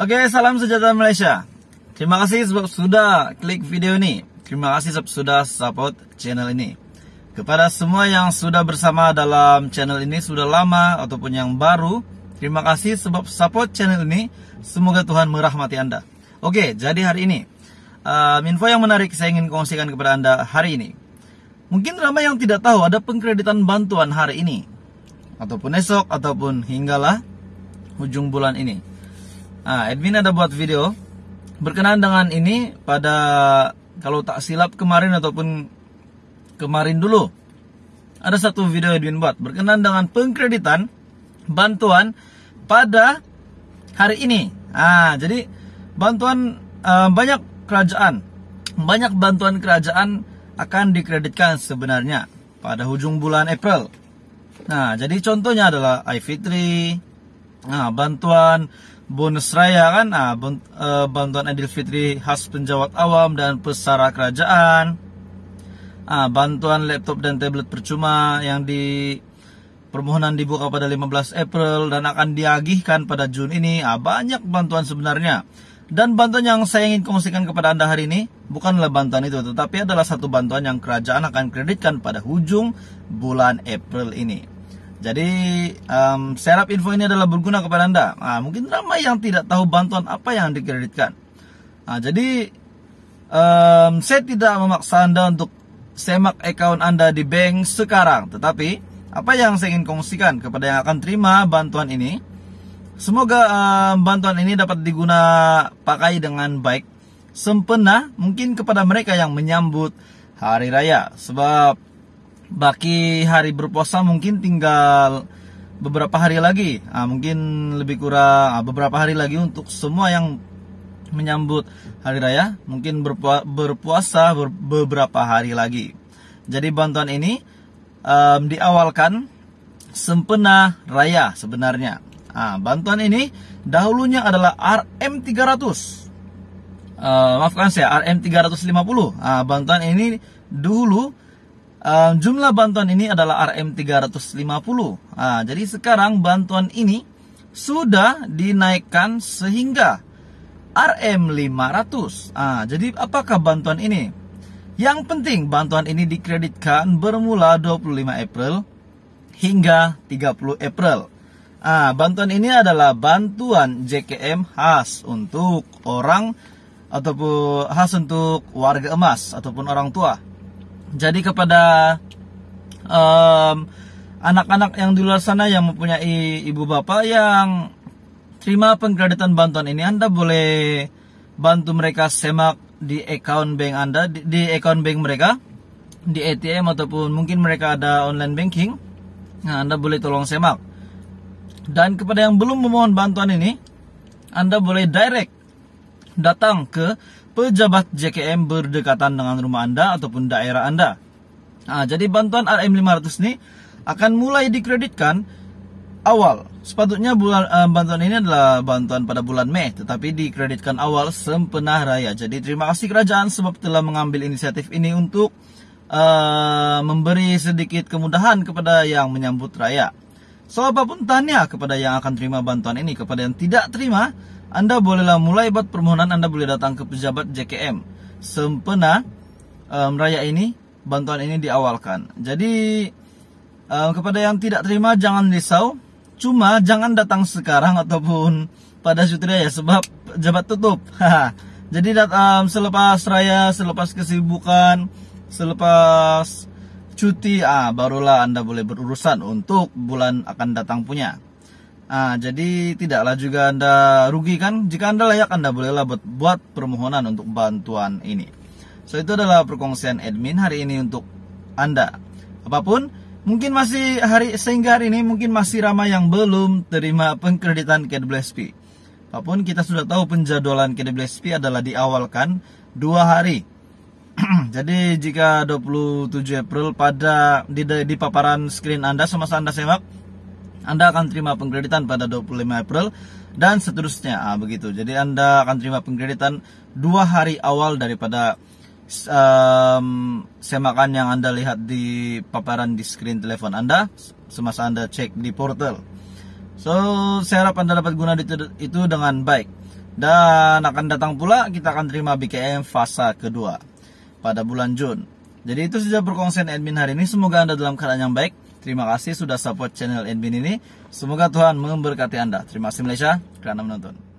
Oke, salam sejahtera Malaysia. Terima kasih sebab sudah klik video ini. Terima kasih sebab sudah support channel ini. Kepada semua yang sudah bersama dalam channel ini sudah lama ataupun yang baru, terima kasih sebab support channel ini. Semoga Tuhan merahmati Anda. Oke, jadi hari ini uh, info yang menarik saya ingin kongsikan kepada Anda hari ini. Mungkin ramai yang tidak tahu ada pengkreditan bantuan hari ini ataupun esok ataupun hinggalah ujung bulan ini. Nah, admin ada buat video berkenaan dengan ini pada kalau tak silap kemarin ataupun kemarin dulu ada satu video admin buat berkenaan dengan pengkreditan bantuan pada hari ini. Ah, jadi bantuan uh, banyak kerajaan, banyak bantuan kerajaan akan dikreditkan sebenarnya pada hujung bulan April. Nah, jadi contohnya adalah iFitri, Nah, bantuan bonus raya kan, nah, bantuan Idul Fitri khas penjawat awam dan pesara kerajaan. Nah, bantuan laptop dan tablet percuma yang di permohonan dibuka pada 15 April dan akan diagihkan pada Jun ini. Nah, banyak bantuan sebenarnya. Dan bantuan yang saya ingin kongsikan kepada Anda hari ini bukanlah bantuan itu, tetapi adalah satu bantuan yang kerajaan akan kreditkan pada hujung bulan April ini. Jadi um, serap info ini adalah berguna kepada Anda. Nah, mungkin ramai yang tidak tahu bantuan apa yang dikreditkan. Nah, jadi um, saya tidak memaksa Anda untuk semak account Anda di bank sekarang. Tetapi apa yang saya ingin kongsikan kepada yang akan terima bantuan ini, semoga um, bantuan ini dapat diguna pakai dengan baik, sempena mungkin kepada mereka yang menyambut hari raya. Sebab baki hari berpuasa mungkin tinggal beberapa hari lagi nah, mungkin lebih kurang ah, beberapa hari lagi untuk semua yang menyambut hari raya mungkin berpuasa ber beberapa hari lagi jadi bantuan ini um, diawalkan sempena raya sebenarnya nah, bantuan ini dahulunya adalah RM 300 Uh, eh, maafkan saya RM 350 nah, bantuan ini dulu Uh, jumlah bantuan ini adalah RM350. Nah, jadi sekarang bantuan ini sudah dinaikkan sehingga RM500. Nah, jadi apakah bantuan ini? Yang penting bantuan ini dikreditkan bermula 25 April hingga 30 April. Ah, bantuan ini adalah bantuan JKM khas untuk orang ataupun khas untuk warga emas ataupun orang tua. Jadi kepada anak anak-anak yang di luar sana yang mempunyai ibu bapak yang terima pengkreditan bantuan ini, Anda boleh bantu mereka semak di account bank Anda, di, di account bank mereka, di ATM ataupun mungkin mereka ada online banking. Nah, Anda boleh tolong semak. Dan kepada yang belum memohon bantuan ini, Anda boleh direct datang ke pejabat JKM berdekatan dengan rumah Anda ataupun daerah Anda. Nah, jadi bantuan RM500 ini akan mulai dikreditkan awal. Sepatutnya bulan eh, bantuan ini adalah bantuan pada bulan Mei, tetapi dikreditkan awal sempena raya. Jadi terima kasih kerajaan sebab telah mengambil inisiatif ini untuk eh, memberi sedikit kemudahan kepada yang menyambut raya. So apapun tanya kepada yang akan terima bantuan ini, kepada yang tidak terima, anda bolehlah mulai buat permohonan Anda boleh datang ke pejabat JKM sempena um, raya ini bantuan ini diawalkan. Jadi um, kepada yang tidak terima jangan risau, cuma jangan datang sekarang ataupun pada sutra raya sebab jabat tutup. Jadi um, selepas raya, selepas kesibukan, selepas cuti, ah barulah Anda boleh berurusan untuk bulan akan datang punya. Nah, jadi tidaklah juga Anda rugi kan? Jika Anda layak, Anda bolehlah buat, permohonan untuk bantuan ini. So, itu adalah perkongsian admin hari ini untuk Anda. Apapun, mungkin masih hari sehingga hari ini mungkin masih ramai yang belum terima pengkreditan KWSP. Apapun kita sudah tahu penjadwalan KWSP adalah diawalkan dua hari. jadi jika 27 April pada di, di paparan screen Anda semasa Anda semak anda akan terima pengkreditan pada 25 April dan seterusnya ah, begitu. Jadi Anda akan terima pengkreditan dua hari awal daripada um, semakan yang Anda lihat di paparan di screen telepon Anda semasa Anda cek di portal. So, saya harap Anda dapat guna itu, dengan baik. Dan akan datang pula kita akan terima BKM fase kedua pada bulan Jun. Jadi itu saja perkongsian admin hari ini. Semoga Anda dalam keadaan yang baik. Terima kasih sudah support channel Edwin ini. Semoga Tuhan memberkati Anda. Terima kasih Malaysia karena menonton.